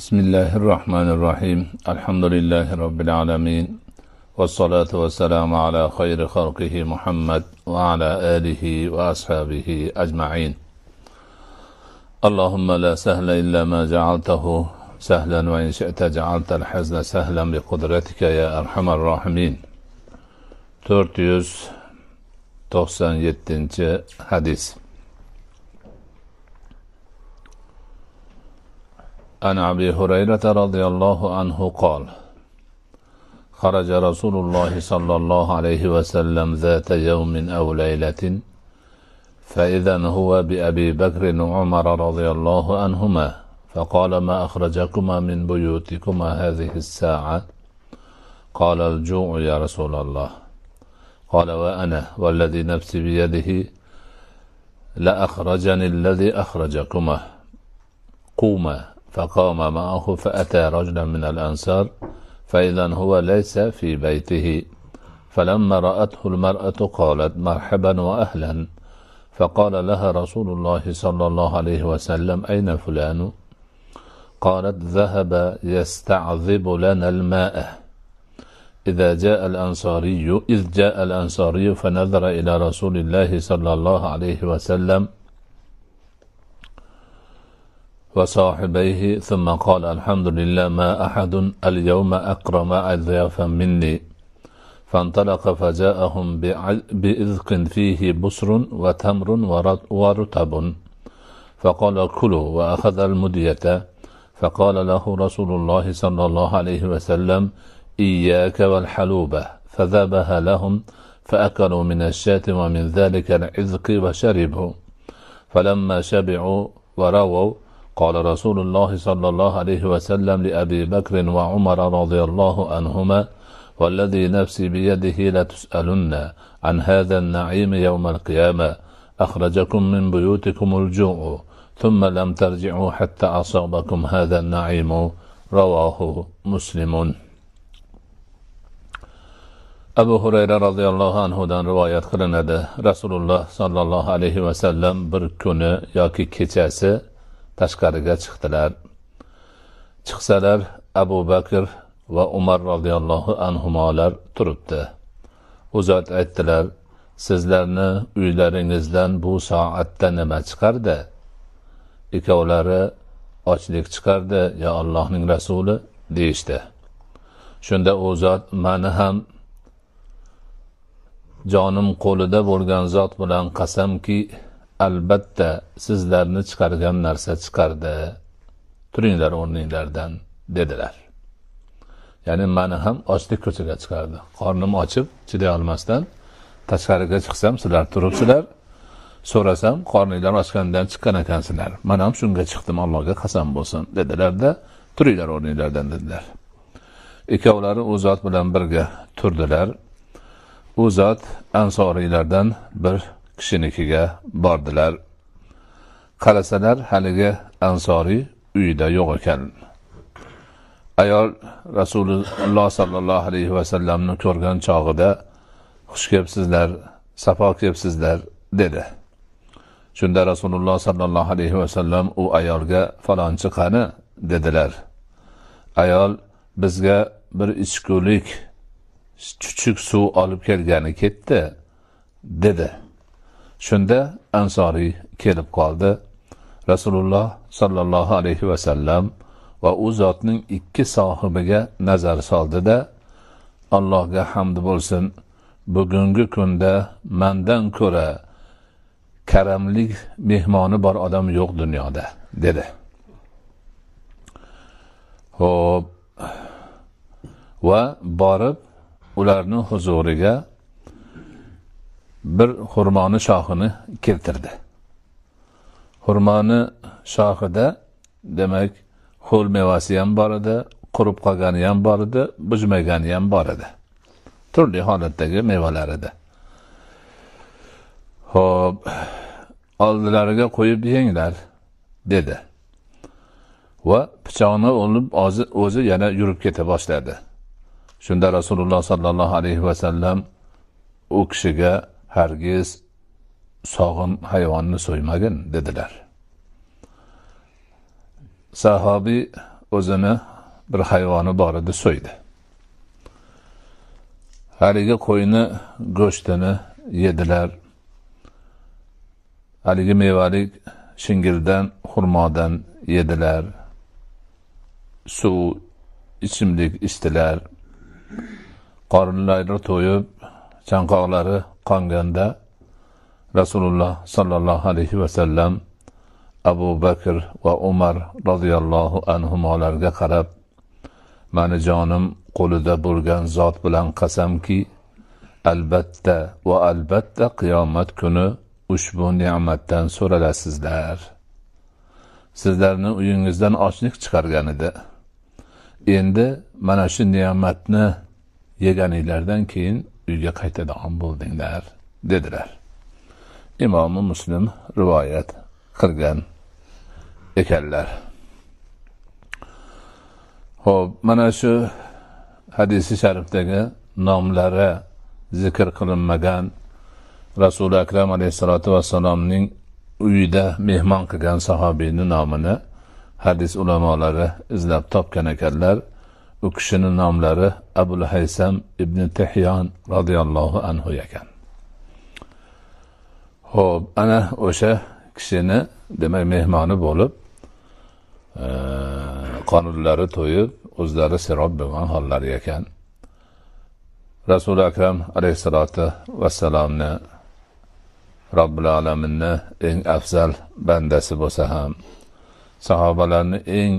بسم الله الرحمن الرحيم الحمد لله رب العالمين والصلاة والسلام على خير خلقه محمد وعلى آله وأصحابه أجمعين اللهم لا سهل إلا ما جعلته سهلا وإن شئت جعلت الحزن سهلا بقدرتك يا أرحم الراحمين تورتيوس يتنج حديث عن أبي هريرة رضي الله عنه قال خرج رسول الله صلى الله عليه وسلم ذات يوم أو ليلة فإذا هو بأبي بكر وعمر رضي الله عنهما فقال ما أخرجكما من بيوتكما هذه الساعة قال الجوع يا رسول الله قال وأنا والذي نفسي بيده لأخرجني الذي أخرجكما قوما فقام معه فأتى رجلا من الأنصار فإذا هو ليس في بيته فلما رأته المرأة قالت مرحبا وأهلا فقال لها رسول الله صلى الله عليه وسلم أين فلان؟ قالت ذهب يستعذب لنا الماء إذا جاء الأنصاري إذ جاء الأنصاري فنظر إلى رسول الله صلى الله عليه وسلم وصاحبيه ثم قال الحمد لله ما أحد اليوم أكرم أضيافا مني فانطلق فجاءهم بإذق فيه بسر وتمر ورطب فقال كلوا وأخذ المدية فقال له رسول الله صلى الله عليه وسلم إياك والحلوبة فذابها لهم فأكلوا من الشاة ومن ذلك العذق وشربوا فلما شبعوا ورووا قال رسول الله صلى الله عليه وسلم لأبي بكر وعمر رضي الله عنهما والذي نفسي بيده لتسألن عن هذا النعيم يوم القيامة أخرجكم من بيوتكم الجوع ثم لم ترجعوا حتى أصابكم هذا النعيم رواه مسلم أبو هريرة abu hurayra roziyallohu رواية rivoyat رسول الله صلى الله عليه وسلم kuni yoki كتاسي tashqariga chiqdilar chiqsalar abu bakr va umar roziyallohu anhumolar turibdi u zot aytdilar sizlarni uylaringizdan bu soatda nima chiqardi ikkovlari ochlik chiqardi yo allohning rasuli deyishdi shunda u zot mani ham jonim qo'lida bo'lgan zot bilan qasamki albatta sizlarni chiqargan narsa chiqardi turinglar o'rninglardan dedilar ya'ni mani ham ochlik ko'chaga chiqardi qornim ochib chiday olmasdan tashqariga chiqsam sizlar turibsizlar so'rasam qorninglar ochgandan chiqqan ekansizlar man ham shunga chiqdim allohga qasam bo'lsin dedilarda turinglar o'rninglardan dedilar ikkovlari u zot bilan birga turdilar u zot ansoriylardan bir kishinikiga bordilar qarasalar haligi ansoriy uyida yo'q ekan ayol rasululloh sollallohu alayhi vasallamni ko'rgan chog'ida xush kelibsizlar safo kelibsizlar dedi shunda rasululloh sollallohu alayhi vasallam u ayolga falonchi qani dedilar ayol bizga bir ichgulik chuchuk suv olib kelgani ketdi dedi shunda ansoriy kelib qoldi rasululloh sollallohu alayhi vasallam va u zotning ikki sohibiga nazar soldida allohga hamd bo'lsin bugungi kunda mandan ko'ra karamlik mehmoni bor odam yo'q dunyoda dedi ho'p va borib ularni huzuriga bir xurmoni shoxini keltirdi xurmoni shoxida demak ho'l mevasi ham bor edi qurib qolgani ham bor edi bujmagani ham bor edi turli holatdagi mevalar edi ho'p oldilariga qo'yib yenglar dedi va pichoqni olib o'zi yana yurib keta boshladi shunda rasululloh sollallohu alayhi vasallam u kishiga hargiz sog'in hayvonni so'ymagin dedilar sahobiy o'zini bir hayvoni bor edi so'ydi haligi qo'yni go'shtini yedilar haligi mevalik shingildan xurmodan yedilar suv ichimlik ichdilar qorinlari to'yib chanqoqlari qolganda rasululloh sollallohu alayhi vasallam abu bakr va umar roziyallohu anhularga qarab mani jonim qo'lida bo'lgan zot bilan qasamki albatta va albatta qiyomat kuni ushbu ne'matdan so'ralasizlar sizlarni uyingizdan ochlik chiqargan edi endi mana shu ne'matni yeganinglardan keyin uyga qaytadigan bo'ldinglar dedilar imomi muslim rivoyat qilgan ekanlar ho'p mana shu hadisi sharifdagi nomlari zikr qilinmagan rasuli akram alayhissalotu vassalomning uyida mehmon qilgan sahobiyni nomini hadis ulamolari izlab topgan ekanlar u kishini nomlari abul haysam ibn tahyon roziyallohu anhu ekan ho'p ana o'sha kishini demak mehmoni bo'lib e, qonunlari to'yib o'zlari serob bo'lgan hollari ekan rasuli akram alayhissalotu vassalomni robbil alaminni eng afzal bandasi bo'lsa ham sahobalarni eng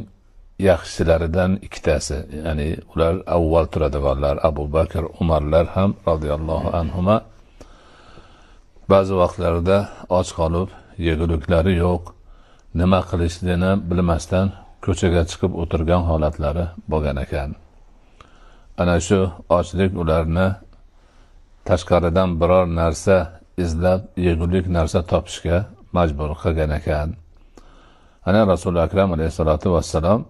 yaxshilaridan ikkitasi ya'ni ular avval turadiganlar abu bakr umarlar ham roziyallohu anhuma ba'zi vaqtlarda och qolib yeguliklari yo'q nima qilishlini bilmasdan ko'chaga chiqib o'tirgan holatlari bo'lgan ekan ana shu ochlik ularni tashqaridan biror narsa izlab yegulik narsa topishga majbur qilgan ekan ana rasuli akram alayhissalotu vassalom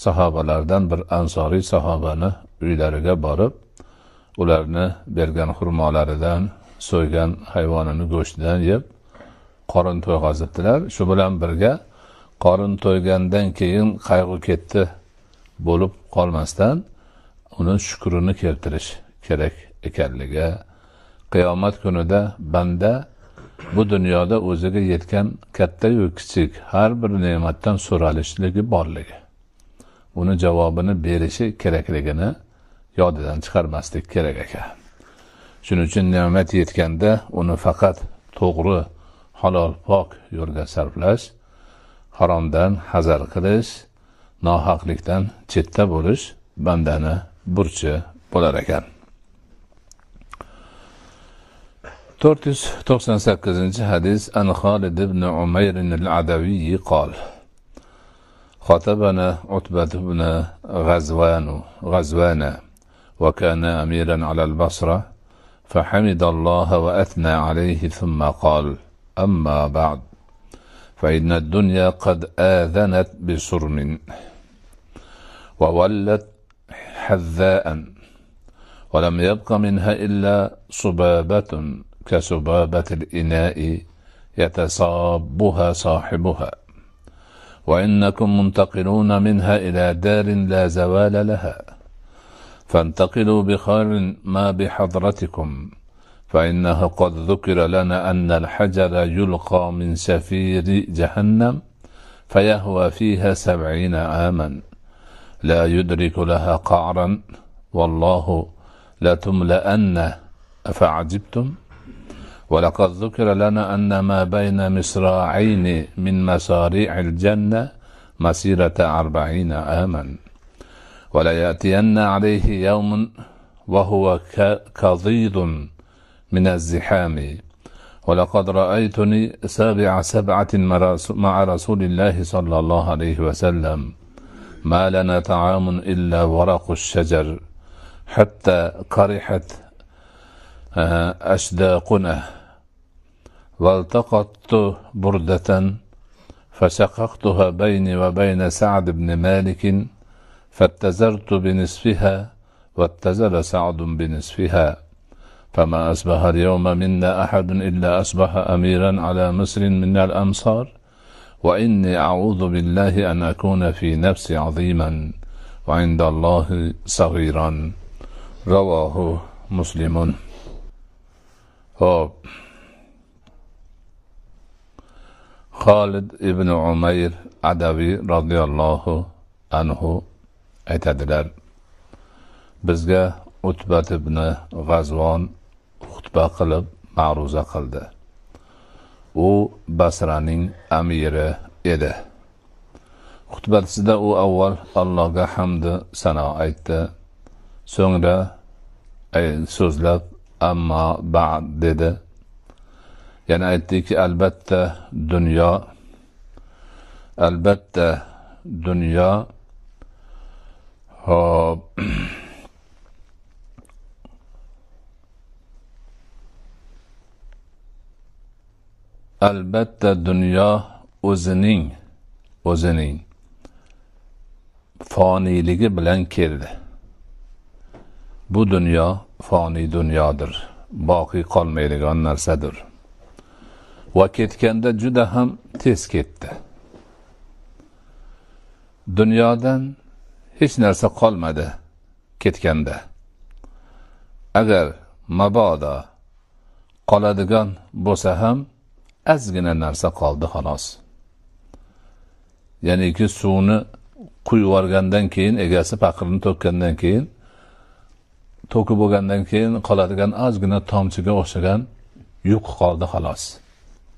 sahobalardan bir ansoriy sahobani uylariga borib ularni bergan xurmolaridan so'ygan hayvonini go'shtidan yeb qorin to'yg'azibdilar shu bilan birga qorin to'ygandan keyin qayg'u ketdi bo'lib qolmasdan uni shukrini keltirish kerak ekanligi qiyomat kunida banda bu dunyoda o'ziga yetgan kattayu kichik har bir ne'matdan so'ralishligi borligi buni javobini berishi kerakligini yodidan chiqarmaslik kerak ekan shuning uchun ne'mat yetganda uni faqat to'g'ri halol pok yo'lga sarflash haromdan hazar qilish nohaqlikdan chetda bo'lish bandani burchi bo'lar ekan to'rt yuz to'qson sakkizinchi hadis an xolid ibn umayr al adaviy qol خاطبنا عتبة بن غزوان غزوانا وكان أميرا على البصرة فحمد الله وأثنى عليه ثم قال أما بعد فإن الدنيا قد آذنت بصرم وولت حذاء ولم يبق منها إلا صبابة كسبابة الإناء يتصابها صاحبها وإنكم منتقلون منها إلى دار لا زوال لها فانتقلوا بخير ما بحضرتكم فإنه قد ذكر لنا أن الحجر يلقى من سفير جهنم فيهوى فيها سبعين عاما لا يدرك لها قعرا والله لتملأن أفعجبتم ولقد ذكر لنا أن ما بين مصراعين من مصاريع الجنة مسيرة أربعين عاما ولا يأتين عليه يوم وهو كضيض من الزحام ولقد رأيتني سابع سبعة مع رسول الله صلى الله عليه وسلم ما لنا طعام إلا ورق الشجر حتى قرحت آه، أشداقنا والتقطت برده فشققتها بيني وبين سعد بن مالك فاتزرت بنصفها واتزل سعد بنصفها فما أصبح اليوم منا أحد إلا أصبح أميرا على مصر من الأمصار وإني أعوذ بالله أن أكون في نفسي عظيما وعند الله صغيرا رواه مسلم. Oh. xolid ibn umayr adaviy roziyallohu anhu aytadilar bizga utbat ibn g'azvon xutba qilib ma'ruza qildi u basraning amiri edi xutbasida u avval allohga hamdu sano aytdi so'ngra so'zlab amma bad dedi yana aytdiki albatta dunyo albatta dunyo hop albatta dunyo o'zining o'zining foniyligi bilan keldi bu dunyo foniy dunyodir boqiy qolmaydigan narsadir va ketganda juda ham tez ketdi dunyodan hech narsa qolmadi ketganda agar mabodo qoladigan bo'lsa ham ozgina narsa qoldi xolos ya'niki suvni quyib yuborgandan keyin egasi paqirni to'kkandan keyin to'kib bo'lgandan keyin qoladigan ozgina tomchiga o'xshagan yuk qoldi xolos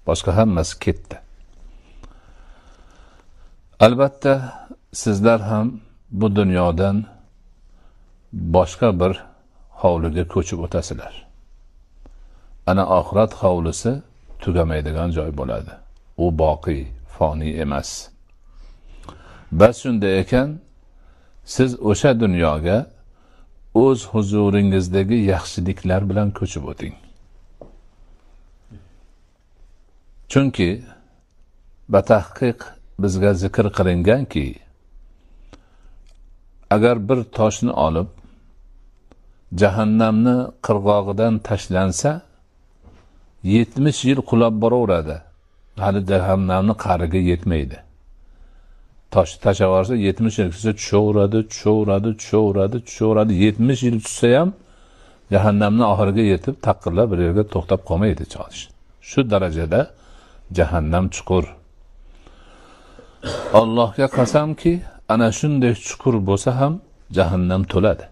boshqa hammasi ketdi albatta sizlar ham bu dunyodan boshqa bir hovliga ko'chib o'tasizlar ana oxirat hovlisi tugamaydigan joy bo'ladi u boqiy foniy emas bas shunday ekan siz o'sha dunyoga o'z huzuringizdagi yaxshiliklar bilan ko'chib o'ting chunki batahqiq bizga zikr qilinganki agar bir toshni olib jahannamni qirg'og'idan tashlansa yetmish yil qulab boraveradi hali jahannamni qa'riga yetmaydi toshni tashlabyuborsa yetmish yil tushsa tushaveradi tushaveradi tushaveradi tushaveradi yetmish yil tushsa ham jahannamni oxiriga yetib taqqirlab bir yerga to'xtab qolmaydi cholish shu darajada jahannam chuqur allohga qasamki ana shunday chuqur bo'lsa ham jahannam to'ladi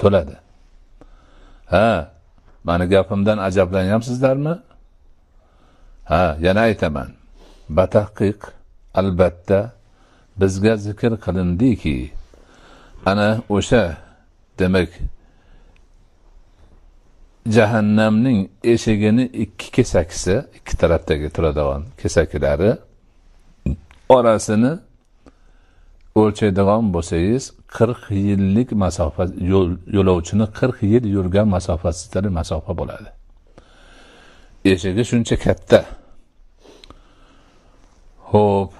to'ladi ha mani gapimdan ajablanyapsizlarmi ha yana aytaman batahqiq albatta bizga zikr qilindiki ana o'sha demak jahannamning eshigini ikki kesakisi ikki tarafdagi turadigan kesaklari orasini o'lchaydigan bo'lsangiz qirq yillik masofa yo'lovchini qirq yil yurgan masofasidan masofa bo'ladi eshigi shuncha katta ho'p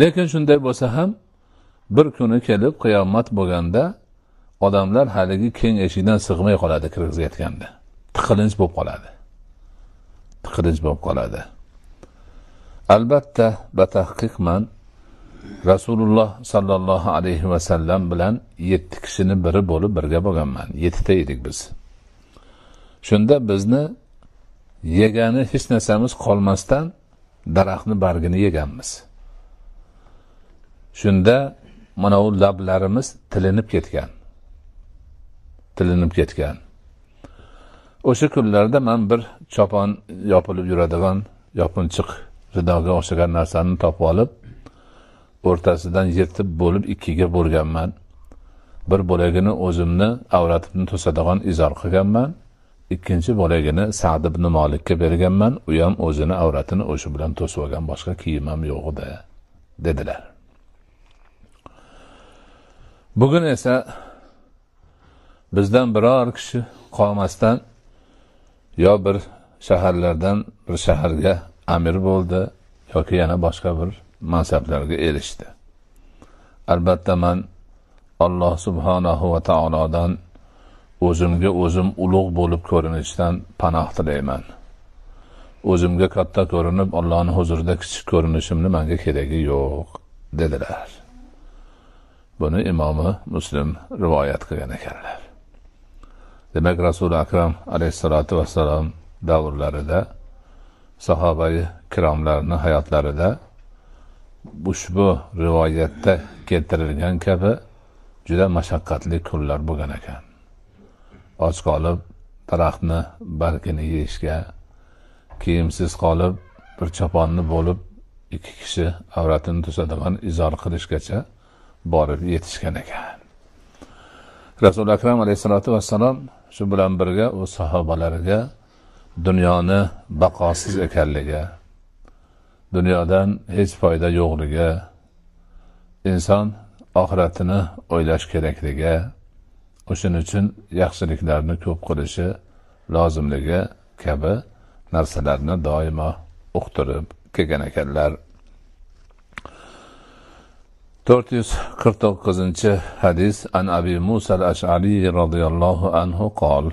lekin shunday bo'lsa ham bir kuni kelib qiyomat bo'lganda odamlar haligi keng eshikdan sig'may qoladi kirgizayotganda tiqilinch bo'lib qoladi tiqilinch bo'lib qoladi albatta batahqiqman rasululloh sollallohu alayhi vasallam bilan yetti kishini biri bo'lib birga bo'lganman yettita edik biz shunda bizni yegani hech narsamiz qolmasdan daraxtni bargini yeganmiz shunda mana u lablarimiz tilinib ketgan tilinib ketgan o'sha kunlarda man bir chopon yopilib yuradigan yopinchiq ridoga o'xshagan narsani topib olib o'rtasidan yirtib bo'lib ikkiga bo'lganman bir bo'lagini o'zimni avratimni to'sadigan izor qilganman ikkinchi bo'lagini sad ibn molikka berganman u ham o'zini avratini o'sha bilan to'sib olgan boshqa kiyim ham yo'q edi dedilar bugun esa bizdan biror kishi qolmasdan yo bir shaharlardan bir shaharga amir bo'ldi yoki yana boshqa bir mansablarga erishdi albatta man alloh subhanahu va taolodan o'zimga o'zim ulug' bo'lib ko'rinishdan panoh tilayman o'zimga katta ko'rinib allohni huzurida kichik ko'rinishimni manga keragi yo'q dedilar buni imomi muslim rivoyat qilgan ekanlar demak rasuli akram alayhissalotu vassalom davrlarida sahobai kiromlarni hayotlarida ushbu rivoyatda keltirilgan kabi juda mashaqqatli kunlar bo'lgan ekan och qolib daraxtni bargini yeyishga kiyimsiz qolib bir choponni bo'lib ikki kishi avratini to'sadigan izor qilishgacha borib yetishgan ekan rasuli akram alayhissalotu vassalom shu bilan birga u sahobalariga dunyoni baqosiz ekanligi dunyodan hech foyda yo'qligi inson oxiratini o'ylash kerakligi o'shaning uchun yaxshiliklarni ko'p qilishi lozimligi kabi narsalarni doimo uqtirib kelgan ekanlar 449 hadis an Abi Musa al-Ash'ari الله anhu قال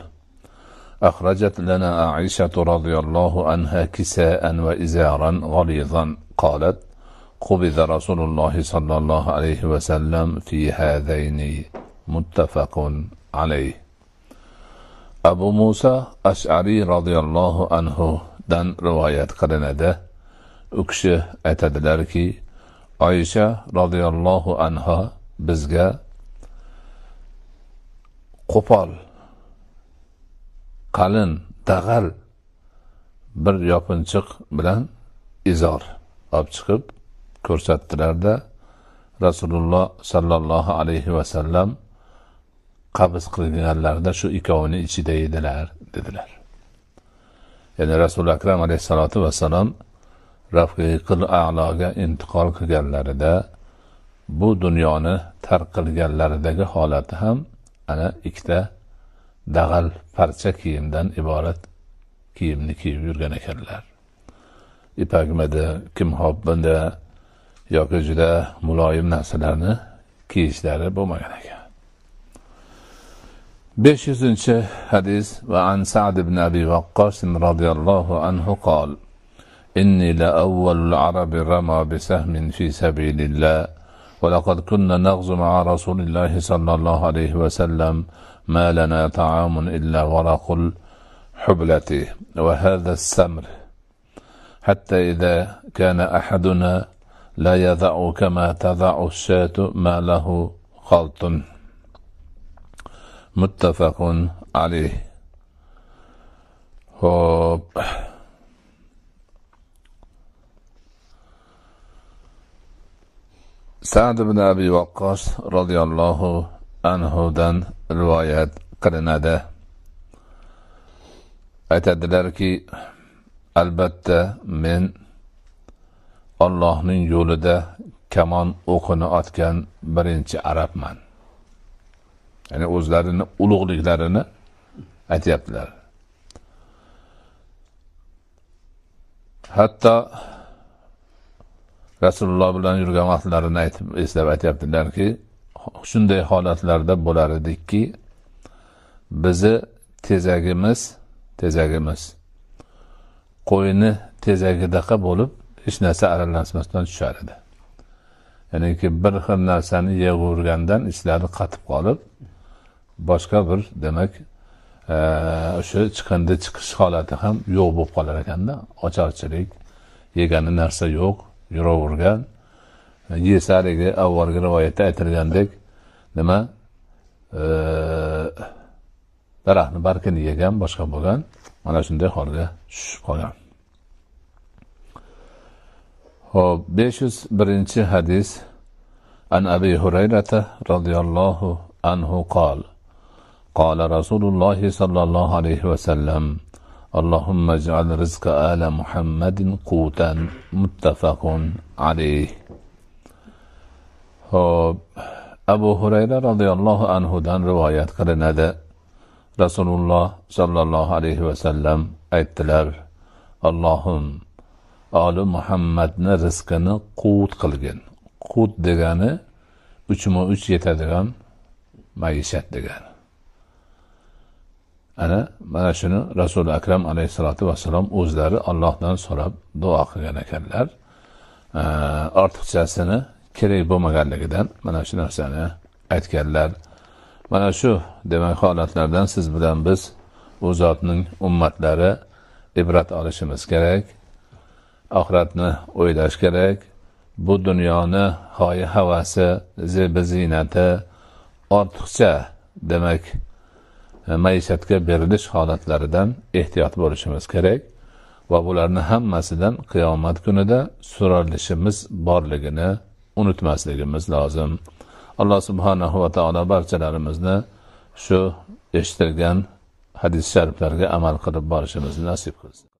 أخرجت لنا عائشة رضي الله عنها كساء وإزارا غليظا قالت قبض رسول الله صلى الله عليه وسلم في هذين متفق عليه أبو موسى أشعري رضي الله عنه دن رواية قرنده أكشه أتدلركي oyisha roziyallohu anho bizga qo'pol qalin dag'al bir yopinchiq bilan izor olib chiqib ko'rsatdilarda rasululloh sollallohu alayhi vasallam qabz qilinganlarida shu ikkovini ichida edilar dedilar ya'ni rasuli akram alayhissalotu vassalom rafiqil a'loga intiqol qilganlarida bu dunyoni tark qilganlaridagi holati ham ana ikkita dag'al parcha kiyimdan iborat kiyimni kiyib yurgan ekanlar ipakmidi kimhobbidi yoki juda muloyim narsalarni kiyishlari bo'lmagan ekan 500 hadis va an sad ibn abi vaqqos roziyallohu anhu qol إني لأول العرب رمى بسهم في سبيل الله ولقد كنا نغزو مع رسول الله صلى الله عليه وسلم ما لنا طعام إلا ورق حبلته وهذا السمر حتى إذا كان أحدنا لا يضع كما تضع الشاة ما له خلط متفق عليه هوب sad ibn abi vaqqos roziyallohu anhudan rivoyat qilinadi aytadilarki albatta men ollohning yo'lida kamon o'qini otgan birinchi arabman ya'ni o'zlarini ulug'liklarini aytyaptilar hatto rasululloh bilan yurgan vaqtlarini aytib eslab aytyaptilarki shunday holatlarda bo'lar edikki bizni tezagimiz tezagimiz qo'yni tezagidaqa bo'lib hech narsa aralashmasdan tushar edi ya'niki bir xil narsani yeyavergandan ichlari qatib qolib boshqa bir demak e, o'sha chiqindi chiqish holati ham yo'q bo'lib qolar ekanda ocharchilik yegani narsa yo'q yuravergan yesa haligi avvalgi rivoyatda aytilgandek nima daraxtni barkini yegan boshqa bo'lgan mana shunday holga tushib qolgan ho'p besh yuz birinchi hadis an abi hurayrata roziyallohu anhu qol qola rasululloh sollallohu alayhi vasallam اللهم اجعل رزق آل محمد قوتا متفق عليه خب abu hurayra roziyallohu anhudan rivoyat qilinadi rasululloh sollallohu alayhi vasallam aytdilar allohim oli muhammadni rizqini quvut qilgin quvut degani uchma uch yetadigan maishat degani ana mana shuni rasuli akram alayhissalotu vassalom o'zlari allohdan so'rab duo qilgan ekanlar ortiqchasini kerak bo'lmaganligidan mana shu narsani aytganlar mana shu demak holatlardan siz bilan biz u zotning ummatlari ibrat olishimiz kerak oxiratni o'ylash kerak bu dunyoni hoyi havasi zebi ziynati ortiqcha demak E, maishatga berilish holatlaridan ehtiyot bo'lishimiz kerak va bularni hammasidan qiyomat kunida so'ralishimiz borligini unutmasligimiz lozim alloh subhanahu va taolo barchalarimizni shu eshitilgan hadis shariflarga amal qilib borishimizni nasib qilsin